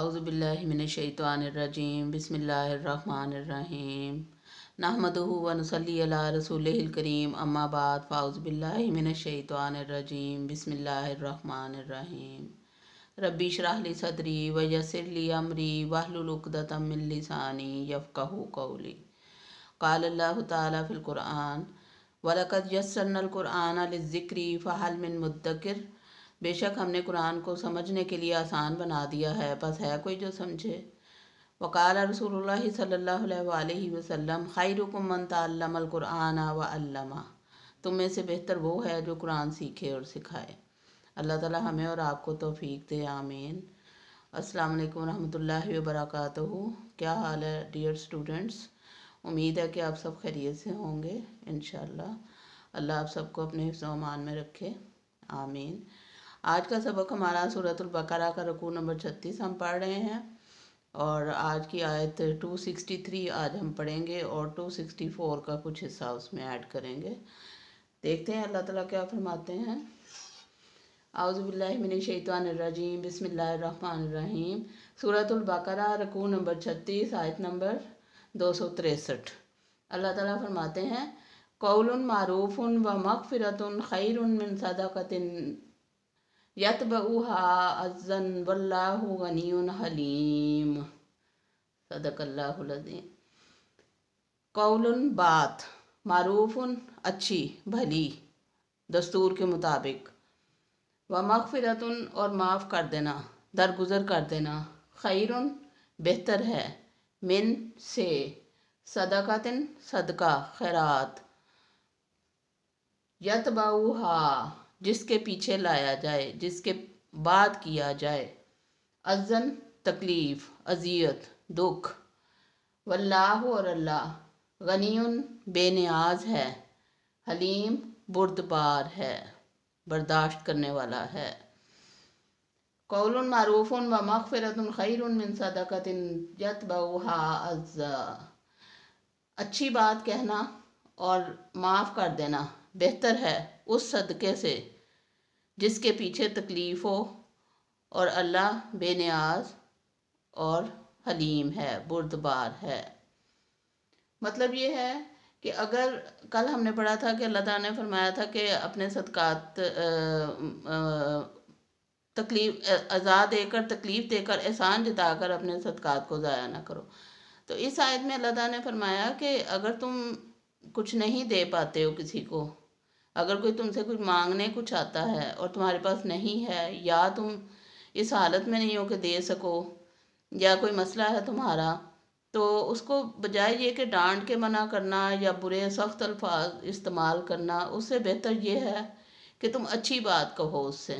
आउज़बिल्लिमिनशैतवानरजीम बसमीम नहमदनसली रसूलकरीम अम्माबाद फ़ाउज़बिल्लिमिनशैतवानरजीम बसमीम रबी शराहली सदरी वयसरली अमरी वाहलुलकदतमिलसानी यफ़ू कौली काल्ला तफ़िलकुरान वलकद यसनकुरान फ़हल मिन मुद्दकर बेशक हमने कुरान को समझने के लिए आसान बना दिया है बस है कोई जो समझे वकाल रसूल सल्ला वसम खैरुकुम मन तल्लमल कुरान तुम में से बेहतर वो है जो कुरान सीखे और सिखाए अल्लाह ताला हमें और आपको तोफ़ीक दे आमीन अस्सलाम वालेकुम रहमतुल्लाहि व बरकातहू क्या हाल है डियर स्टूडेंट्स उम्मीद है कि आप सब खैरियत से होंगे इन अल्लाह आप सबको अपने हिफ्स अमान में रखे आमीन आज का सबक हमारा सूरतुल्बकरा का रकू नंबर छत्तीस हम पढ़ रहे हैं और आज की आयत टू सिक्सटी थ्री आज हम पढ़ेंगे और टू सिक्सटी फ़ोर का कुछ हिस्सा उसमें ऐड करेंगे देखते हैं अल्लाह ताला क्या फरमाते हैं शैतवानरजीम बसमीम सूरतुल्बकरा रकू नंबर छत्तीस आयत नंबर दो सौ तिरसठ अल्लाह ताला फरमाते हैं कौल मारूफ़ व मगफ़रत खैर मिन सदाक़तिन अजन वल्लाहु हलीम कौलन बात मारूफ़ अच्छी भली दस्तूर के मुताबिक व मगफ़रत और माफ़ कर देना दरगुजर कर देना खैर बेहतर है मिन से सदाकतिन सदका खैरात यतबाऊहा जिसके पीछे लाया जाए जिसके बाद किया जाए अजन तकलीफ़ अजियत दुख वल्लाह और अल्लाह गनी बेनियाज है हलीम बुरदबार है बर्दाश्त करने वाला है कौल मरूफ़ व मगफ़रत खैर मिन अच्छी बात कहना और माफ़ कर देना बेहतर है उस सदक़े से जिसके पीछे तकलीफ़ हो और अल्लाह बेनियाज और हलीम है बुरदबार है मतलब ये है कि अगर कल हमने पढ़ा था कि अल्लाह ने फरमाया था कि अपने सदक़ात तकलीफ अज़ा देकर तकलीफ़ देकर एहसान जताकर अपने सदक़ात को ज़ाया ना करो तो इस आयत में अल्लाह ने फरमाया कि अगर तुम कुछ नहीं दे पाते हो किसी को अगर कोई तुमसे कुछ मांगने कुछ आता है और तुम्हारे पास नहीं है या तुम इस हालत में नहीं हो कि दे सको या कोई मसला है तुम्हारा तो उसको बजाय ये कि डांट के मना करना या बुरे सख्त अल्फाज इस्तेमाल करना उससे बेहतर ये है कि तुम अच्छी बात कहो उससे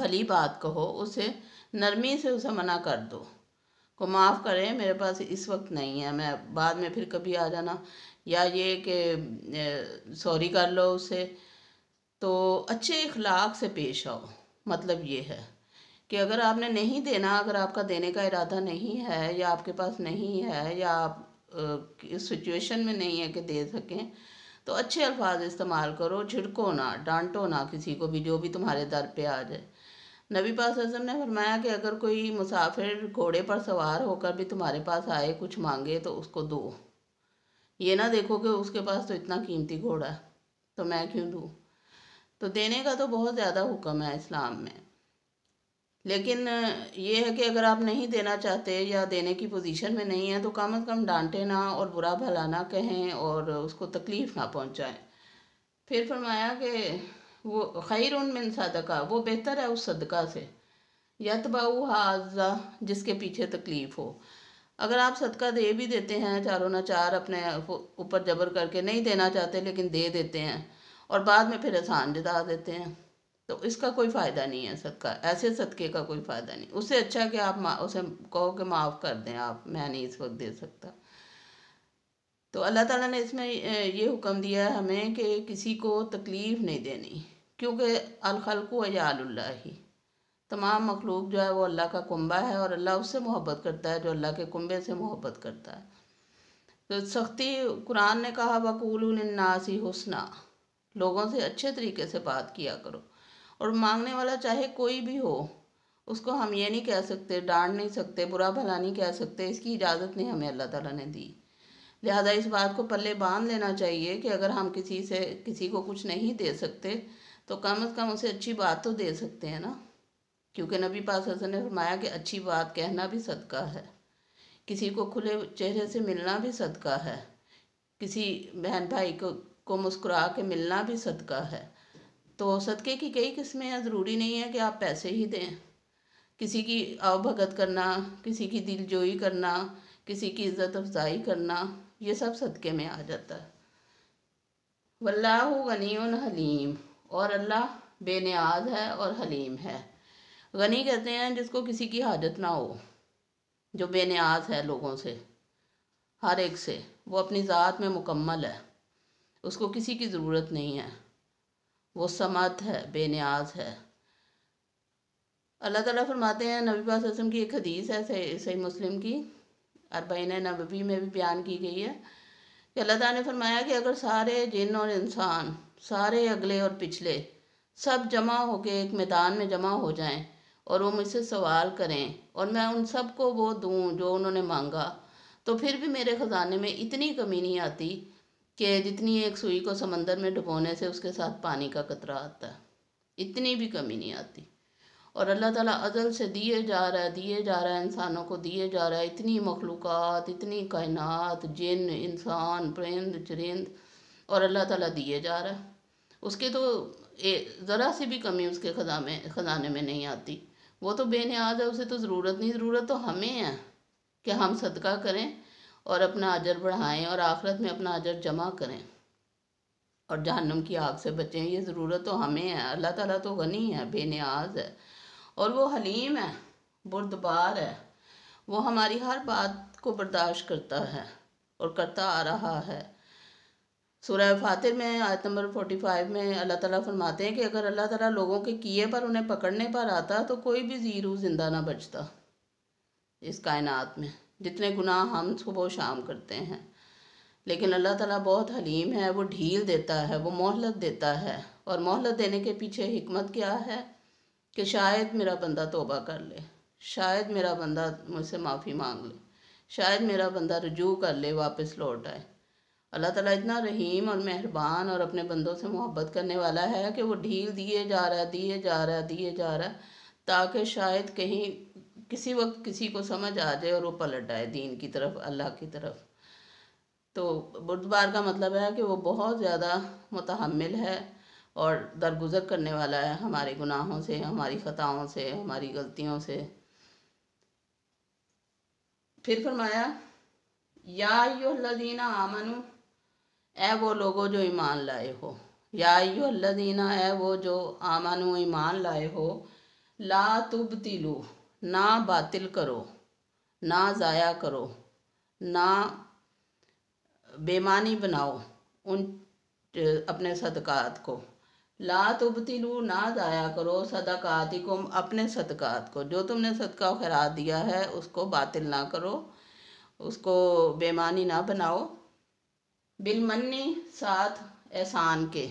भली बात कहो उसे नरमी से उसे मना कर दो को माफ़ करें मेरे पास इस वक्त नहीं है मैं बाद में फिर कभी आ जाना या ये कि सॉरी कर लो उसे तो अच्छे इखलाक से पेश आओ मतलब ये है कि अगर आपने नहीं देना अगर आपका देने का इरादा नहीं है या आपके पास नहीं है या आप इस सिचुएशन में नहीं है कि दे सकें तो अच्छे अल्फाज इस्तेमाल करो झिड़को ना डांटो ना किसी को भी जो भी तुम्हारे दर पे आ जाए नबी पास अजम ने फरमाया कि अगर कोई मुसाफिर घोड़े पर सवार होकर भी तुम्हारे पास आए कुछ मांगे तो उसको दो ये ना देखो कि उसके पास तो इतना कीमती घोड़ा तो मैं क्यों दूँ तो देने का तो बहुत ज़्यादा हुक्म है इस्लाम में लेकिन ये है कि अगर आप नहीं देना चाहते या देने की पोजीशन में नहीं है तो कम अज़ कम डांटे ना और बुरा भला ना कहें और उसको तकलीफ़ ना पहुँचाएँ फिर फरमाया कि वो खैर उनमिन सदका वो बेहतर है उस सदका से यतबाऊ हाजा जिसके पीछे तकलीफ़ हो अगर आप सदका दे भी देते हैं चारों नाचार अपने ऊपर जबर करके नहीं देना चाहते लेकिन दे देते हैं और बाद में फिर एहसान जता देते हैं तो इसका कोई फ़ायदा नहीं है सदका ऐसे सदके का कोई फ़ायदा नहीं उससे अच्छा कि आप उसे कहो कि माफ़ कर दें आप मैं नहीं इस वक्त दे सकता तो अल्लाह ताला ने इसमें ये हुक्म दिया है हमें कि किसी को तकलीफ़ नहीं देनी क्योंकि अलखल को अयाल्ला ही तमाम मखलूक जो है वो अल्लाह का कुंबा है और अल्लाह उससे मोहब्बत करता है जो अल्लाह के कुंबे से मोहब्बत करता है तो सख्ती कुरान ने कहा वक़ूल नासी हुसना लोगों से अच्छे तरीके से बात किया करो और मांगने वाला चाहे कोई भी हो उसको हम ये नहीं कह सकते डांट नहीं सकते बुरा भला नहीं कह सकते इसकी इजाज़त नहीं हमें अल्लाह ताला ने दी लिहाजा इस बात को पल्ले बांध लेना चाहिए कि अगर हम किसी से किसी को कुछ नहीं दे सकते तो कम अज़ कम उसे अच्छी बात तो दे सकते हैं ना क्योंकि नबी पास ने फरमाया कि अच्छी बात कहना भी सदका है किसी को खुले चेहरे से मिलना भी सदका है किसी बहन भाई को को मुस्कुरा के मिलना भी सदका है तो सदके की कई किस्में हैं ज़रूरी नहीं है कि आप पैसे ही दें किसी की अवभगत करना किसी की दिलजोई करना किसी की इज़्ज़त अफजाई करना ये सब सदके में आ जाता है वल्लाह गनी हलीम और अल्लाह बेनियाज है और हलीम है गनी कहते हैं जिसको किसी की हाजत ना हो जो बेनियाज है लोगों से हर एक से वो अपनी ज़ात में मुकम्मल है उसको किसी की ज़रूरत नहीं है वो समत है बेनियाज है अल्लाह ताला फरमाते हैं नबी पासम की एक हदीस है सही, सही मुस्लिम की अरबईन नबी में भी बयान की गई है कि अल्लाह ताला ने फरमाया कि अगर सारे जिन और इंसान सारे अगले और पिछले सब जमा होके एक मैदान में जमा हो जाएं और वो मुझसे सवाल करें और मैं उन सबको वो दूँ जो उन्होंने मांगा तो फिर भी मेरे ख़जाने में इतनी कमी नहीं आती कि जितनी एक सुई को समंदर में डुबोने से उसके साथ पानी का कतरा आता है इतनी भी कमी नहीं आती और अल्लाह ताला अजल से दिए जा रहा है दिए जा रहा है इंसानों को दिए जा रहा है इतनी मखलूक़ात इतनी कायनात जिन इंसान परिंद चरिंद और अल्लाह ताला दिए जा रहा है उसके तो ज़रा सी भी कमी उसके खजा ख़जाने में नहीं आती वो तो बेनियाज है उसे तो ज़रूरत नहीं ज़रूरत तो हमें है कि हम सदका करें और अपना अजर बढ़ाएं और आखिरत में अपना अजर जमा करें और जहनम की आग से बचें ये ज़रूरत तो हमें है अल्लाह ताला तो गनी है बेनियाज है और वो हलीम है बुरदबार है वो हमारी हर बात को बर्दाश्त करता है और करता आ रहा है सूरह फातिर में आयत नंबर फ़ाइव में अल्लाह ताला फरमाते हैं कि अगर अल्लाह ताला लोगों के किए पर उन्हें पकड़ने पर आता तो कोई भी ज़ीरू ज़िंदा ना बचता इस कायनात में जितने गुनाह हम सुबह शाम करते हैं लेकिन अल्लाह ताला बहुत हलीम है वो ढील देता है वो मोहलत देता है और मोहलत देने के पीछे हमत क्या है कि शायद मेरा बंदा तोबा कर ले शायद मेरा बंदा मुझसे माफ़ी मांग ले शायद मेरा बंदा रजू कर ले वापस लौट आए अल्लाह ताला इतना रहीम और मेहरबान और अपने बंदों से मोहब्बत करने वाला है कि वो ढील दिए जा रहा दिए जा रहा दिए जा रहा है ताकि शायद कहीं किसी वक्त किसी को समझ आ जाए और वो पलट जाए दीन की तरफ अल्लाह की तरफ तो बुधवार का मतलब है कि वो बहुत ज़्यादा मतहमल है और दरगुजर करने वाला है हमारे गुनाहों से हमारी ख़ताओं से हमारी गलतियों से फिर फरमाया या यो आमनू ए वो लोगो जो ईमान लाए हो या यो अल्लादीना ए वो जो आमानो ईमान लाए हो ला तुब तिलू ना बातिल करो ना ज़ाया करो ना बेमानी बनाओ उन अपने सदक़ात को ला तुब तिलू ना ज़ाया करो को अपने सदक़ात को जो तुमने सदका खरा दिया है उसको बातिल ना करो उसको बेमानी ना बनाओ बिलमन्नी साथ एहसान के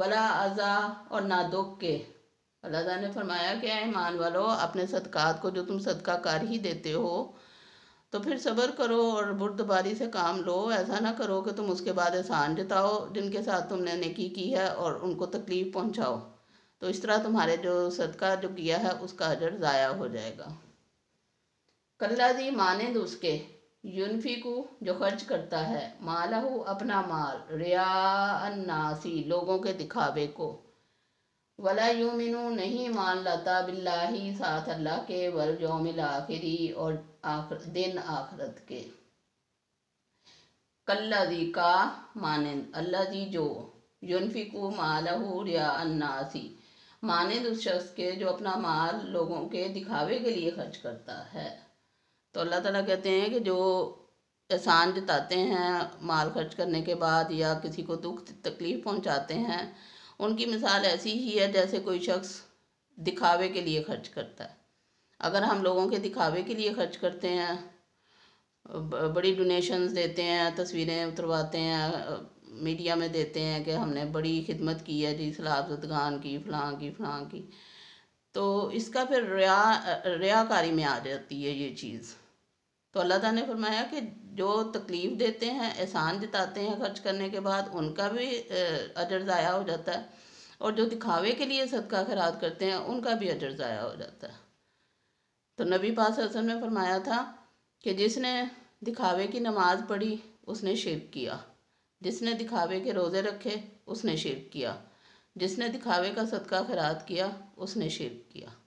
वला अज़ा और ना दुख के अल्लाह ने फरमाया कि ईमान वालों अपने सदक़ात को जो तुम सदका कर ही देते हो तो फिर सब्र करो और बुरदबारी से काम लो ऐसा ना करो कि तुम उसके बाद एहसान जताओ जिनके साथ तुमने नेकी की है और उनको तकलीफ़ पहुंचाओ तो इस तरह तुम्हारे जो सदका जो किया है उसका अजर ज़ाया हो जाएगा कल्ला जी माने तो उसके को जो खर्च करता है मालहू अपना माल रियानासी लोगों के दिखावे को वला यूमिनु नहीं मान लाता बिल्ला साथ अल्लाह के वल योमिल आखिरी और आखर, दिन आखरत के कल्ला जी का मानंद अल्लाह जी जो युनफिकु मालहू रियानासी मानंद उस शख्स के जो अपना माल लोगों के दिखावे के लिए खर्च करता है तो अल्लाह ताला कहते हैं कि जो एहसान जताते हैं माल खर्च करने के बाद या किसी को दुख तकलीफ़ पहुंचाते हैं उनकी मिसाल ऐसी ही है जैसे कोई शख्स दिखावे के लिए खर्च करता है अगर हम लोगों के दिखावे के लिए खर्च करते हैं बड़ी डोनेशंस देते हैं तस्वीरें उतरवाते हैं मीडिया में देते हैं कि हमने बड़ी खिदमत की है जी सलाब जदगान की फलां की फलां की तो इसका फिर रिया रियाकारी में आ जाती है ये चीज़ तो अल्लाह ताला ने फरमाया कि जो तकलीफ़ देते हैं एहसान जताते हैं खर्च करने के बाद उनका भी अजर ज़ाया हो जाता है और जो दिखावे के लिए सदका खराद करते हैं उनका भी अजर ज़ाया हो जाता है तो नबी पास असल ने फरमाया था कि जिसने दिखावे की नमाज़ पढ़ी उसने शिरक किया जिसने दिखावे के रोज़े रखे उसने शिरक किया जिसने दिखावे का सदका खराद किया उसने शिरक किया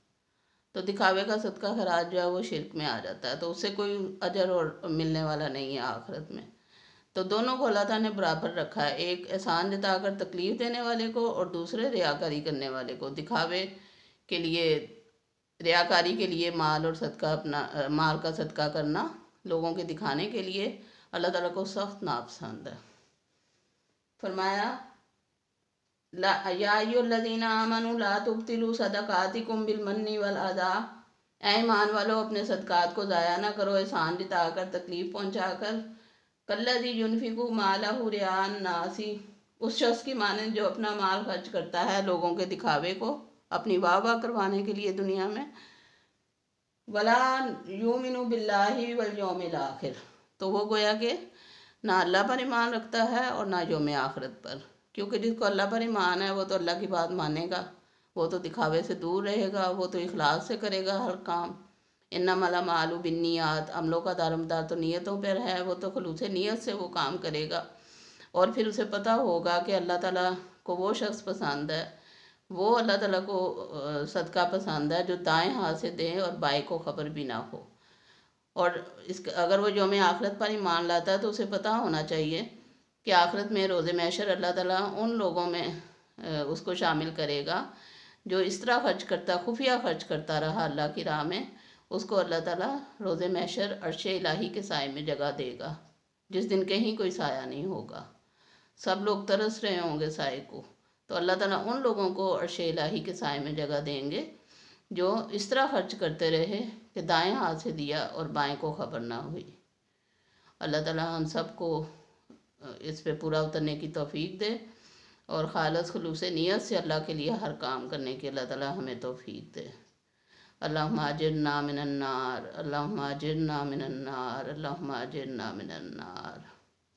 तो दिखावे का सदका खराज जो है वो शिरक में आ जाता है तो उससे कोई अजर और मिलने वाला नहीं है आखरत में तो दोनों को अल्लाह ने बराबर रखा है एक एहसान जताकर तकलीफ़ देने वाले को और दूसरे रियाकारी करने वाले को दिखावे के लिए रियाकारी के लिए माल और सदका अपना माल का सदका करना लोगों के दिखाने के लिए अल्लाह ताला को सख्त नापसंद है फरमाया لا يا أيها الذين آمنوا لا تبطلوا صدقاتكم بالمن والأذى ए ईमान वालों अपने सदकात को ज़ाया ना करो एहसान कर तकलीफ़ पहुँचा कर कल्लि युनफिकू माला हुरियान नासी उस शख्स की माने जो अपना माल खर्च करता है लोगों के दिखावे को अपनी वाह वाह करवाने के लिए दुनिया में वला यूमिनु बिल्लाही वल योम आखिर तो वो गोया के ना अल्लाह पर ईमान रखता है और ना योम आखरत पर क्योंकि जिसको अल्लाह पर ईमान है वो तो अल्लाह की बात मानेगा वो तो दिखावे से दूर रहेगा वो तो इखलास से करेगा हर काम इन्ना माला मालू बिनियात अमलों का दारमदार तो नीयतों पर है वो तो खलूस नीयत से वो काम करेगा और फिर उसे पता होगा कि अल्लाह ताला को वो शख्स पसंद है वो अल्लाह ताला को सदका पसंद है जो दाएं हाथ से दें और बाएं को खबर भी ना हो और इस अगर वो योम आखरत पर ईमान लाता है तो उसे पता होना चाहिए कि आखिरत में रोज़ मैशर अल्लाह ताला उन लोगों में उसको शामिल करेगा जो इस तरह खर्च करता खुफिया खर्च करता रहा अल्लाह की राह में उसको अल्लाह ताला रोज़ मैशर अरश इलाही के साय में जगह देगा जिस दिन कहीं कोई साया नहीं होगा सब लोग तरस रहे होंगे साय को तो अल्लाह ताला उन लोगों को अरश इलाही के साय में जगह देंगे जो इस तरह खर्च करते रहे कि दाएं हाथ से दिया और बाएं को खबर ना हुई अल्लाह ताला हम सबको इस पे पूरा उतरने की तोफ़ी दे और ख़ालस खलूस नीयत से अल्लाह के लिए हर काम करने की अल्लाह ताला हमें तोफ़ी दे अल्लाह माजिर ना मिनन्नार अल्लाह माजिर ना मिनन्नार अल्लाह माजिर ना मिनन्नार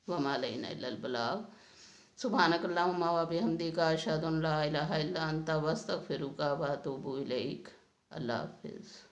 वमालबलाब सुबहानक हमदी का अशद ला इला अंत वस्तफ़िरुका वातुबू अल्लाह हाफिज़